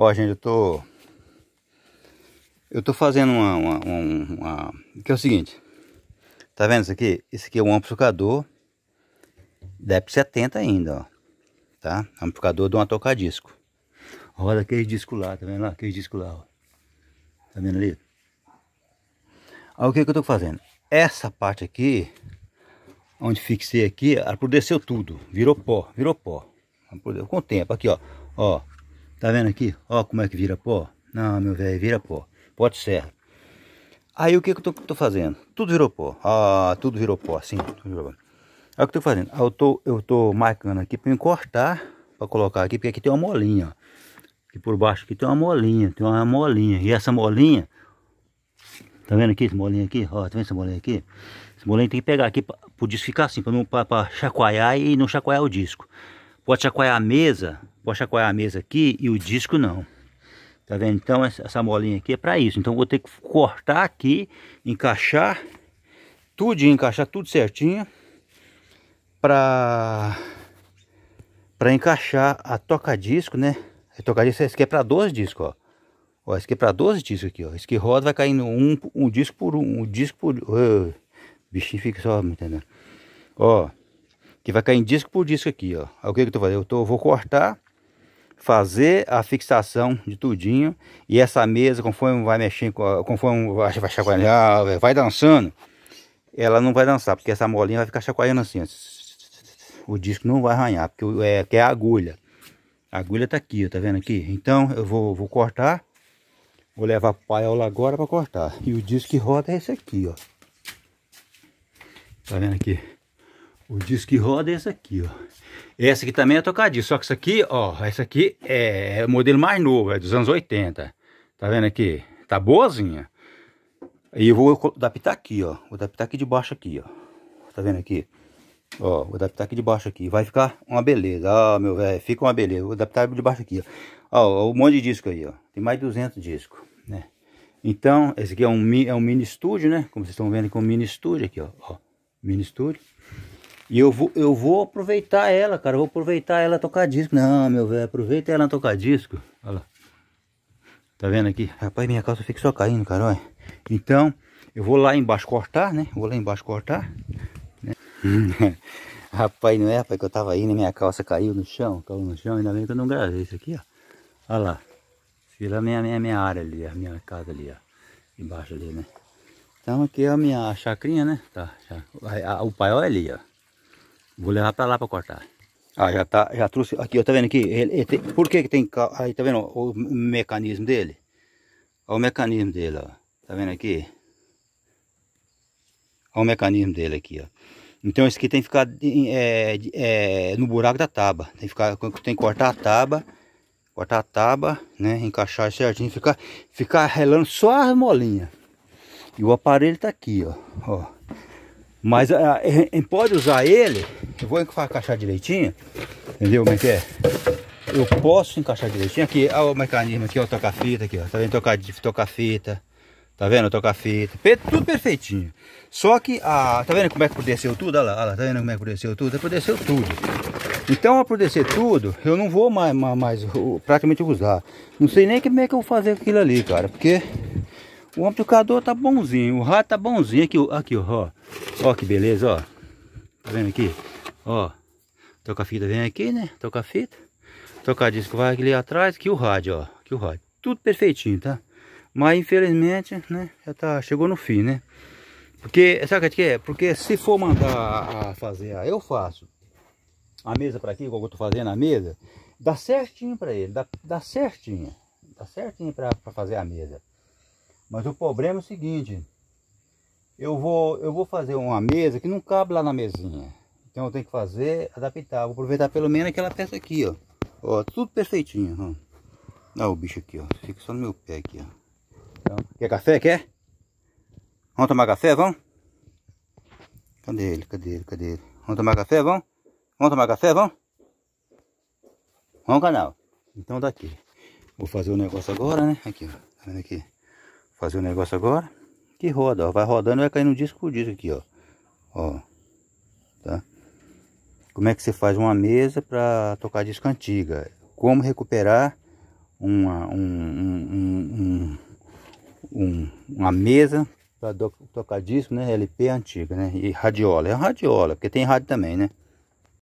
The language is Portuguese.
Ó, gente, eu tô... Eu tô fazendo uma, uma, uma, Que é o seguinte. Tá vendo isso aqui? Esse aqui é um amplificador. DEP 70 ainda, ó. Tá? Amplificador de uma toca-disco. Roda aquele disco lá, tá vendo lá? Aquele disco lá, ó. Tá vendo ali? Olha o que que eu tô fazendo? Essa parte aqui, onde fixei aqui, apodreceu tudo. Virou pó, virou pó. Com o tempo, aqui, ó. Ó, Tá vendo aqui? Ó como é que vira pó. Não, meu velho, vira pó. Pó de serra. Aí o que que eu tô, tô, fazendo? Tudo virou pó. Ah, tudo virou pó, sim. Tudo virou pó. Aí o que eu tô fazendo? Ah, eu tô, eu tô marcando aqui pra encostar, pra colocar aqui, porque aqui tem uma molinha, ó. Aqui por baixo aqui tem uma molinha, tem uma molinha. E essa molinha, tá vendo aqui, essa molinha aqui? Ó, tá vendo essa molinha aqui? Essa molinha tem que pegar aqui, pra, pro disco ficar assim, pra, não, pra, pra chacoalhar e não chacoalhar o disco. Pode chacoalhar a mesa, Vou chacoalhar é a mesa aqui e o disco não. Tá vendo? Então essa molinha aqui é para isso. Então vou ter que cortar aqui, encaixar tudo, encaixar tudo certinho para para encaixar a toca-disco, né? A toca-disco, esse aqui é para 12 discos, ó. Ó, esse aqui é para 12 discos aqui, ó. Esse que roda vai caindo um, um disco por um, um disco por... Uh, bichinho fica só, me entendendo? Ó, que vai cair disco por disco aqui, ó. o que que eu tô fazendo? Eu tô, vou cortar fazer a fixação de tudinho e essa mesa conforme vai mexer conforme vai, vai chacoalhar, vai dançando, ela não vai dançar porque essa molinha vai ficar chacoalhando assim. O disco não vai arranhar porque é que é a agulha. A agulha tá aqui, tá vendo aqui? Então eu vou, vou cortar, vou levar para paiola agora para cortar e o disco que roda é esse aqui, ó. Tá vendo aqui? O disco que roda é esse aqui, ó. Essa aqui também é tocadinha, só que isso aqui, ó, essa aqui é, é o modelo mais novo, é dos anos 80. Tá vendo aqui? Tá boazinha. E eu vou adaptar aqui, ó. Vou adaptar aqui de baixo aqui, ó. Tá vendo aqui? Ó, vou adaptar aqui de baixo aqui. Vai ficar uma beleza. Ó, ah, meu velho, fica uma beleza. Vou adaptar de baixo aqui, ó. Ó, um monte de disco aí, ó. Tem mais de 200 discos, né? Então, esse aqui é um, é um mini estúdio, né? Como vocês estão vendo aqui, um mini estúdio aqui, ó. ó mini estúdio. E eu vou, eu vou aproveitar ela, cara. Eu vou aproveitar ela tocar disco. Não, meu velho, aproveita ela tocar disco. Olha lá. Tá vendo aqui? Rapaz, minha calça fica só caindo, cara, olha. Então, eu vou lá embaixo cortar, né? Vou lá embaixo cortar. Né? rapaz, não é, rapaz, que eu tava indo minha calça caiu no chão. Caiu no chão, ainda bem que eu não gravei isso aqui, ó. Olha lá. Fila minha, minha, minha área ali, a minha casa ali, ó. Embaixo ali, né? Então aqui é a minha chacrinha, né? Tá, já. o paiol olha é ali, ó. Vou levar para lá para cortar. Ah, já tá, já trouxe, aqui, ó, tá vendo aqui? Ele, ele tem, por que que tem, aí tá vendo ó, o mecanismo dele? Olha o mecanismo dele, ó, tá vendo aqui? Olha o mecanismo dele aqui, ó. Então esse aqui tem que ficar é, é, no buraco da tábua, tem que, ficar, tem que cortar a tábua, cortar a tábua, né, encaixar certinho, ficar, ficar relando só as molinhas. E o aparelho tá aqui, ó, ó. Mas ah, a, a, a, pode usar ele eu vou encaixar direitinho, entendeu como é que é? Eu posso encaixar direitinho aqui, olha ah, o mecanismo aqui, o toca fita aqui, ó, tá vendo? Tocar toca fita, tá vendo? Toca fita, tudo perfeitinho. Só que, a, tá vendo como é que desceu tudo? Olha lá, olha lá, tá vendo como é que desceu tudo? Desceu tudo. Então, para descer tudo, eu não vou mais, mais, praticamente usar. Não sei nem como é que eu vou fazer aquilo ali, cara, porque o amplificador tá bonzinho, o rato tá bonzinho aqui, aqui ó, ó, que beleza, ó, tá vendo aqui? Ó, toca-fita vem aqui, né? Toca-fita. Toca-disco vai ali atrás, que o rádio, ó. Que o rádio. Tudo perfeitinho, tá? Mas infelizmente, né? Já tá, chegou no fim, né? Porque, sabe o que é? é? Porque se for mandar a, fazer, a, eu faço a mesa para aqui, como eu tô fazendo a mesa, dá certinho para ele, dá, dá certinho, dá certinho para fazer a mesa. Mas o problema é o seguinte, eu vou, eu vou fazer uma mesa que não cabe lá na mesinha. Então eu tenho que fazer, adaptar. Vou aproveitar pelo menos aquela peça aqui, ó. Ó, tudo perfeitinho, ó. o bicho aqui, ó. Fica só no meu pé aqui, ó. Então, quer café, quer? Vamos tomar café, vamos? Cadê ele? Cadê ele? Cadê ele? Vamos tomar café, vamos? Vamos tomar café, vamos? Vamos, canal. Então daqui. Tá Vou fazer o um negócio agora, né? Aqui, ó. Tá vendo aqui? Fazer o um negócio agora. Que roda, ó. Vai rodando e vai cair no disco por disco aqui, ó. Ó. Tá? como é que você faz uma mesa para tocar disco antiga, como recuperar uma, um, um, um, uma mesa para tocar disco, né, LP antiga, né, e radiola, é radiola, porque tem rádio também, né.